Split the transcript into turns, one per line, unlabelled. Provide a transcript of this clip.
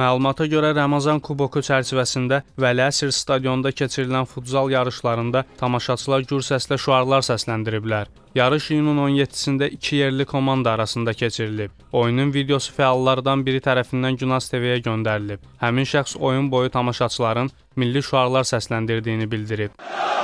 Məlumata görə Ramazan Kuboku çərçivəsində Vəli Əsir stadionunda keçirilən futzal yarışlarında tamaşaçılar gür səslə şüarlar səsləndiriblər. Yarış iyunun 17-sində iki yerli komanda arasında keçirilib. Oyunun videosu fəallardan biri tərəfindən Günas TV-yə göndərilib. Həmin şəxs oyun boyu tamaşaçıların milli şüarlar səsləndirdiyini bildirib.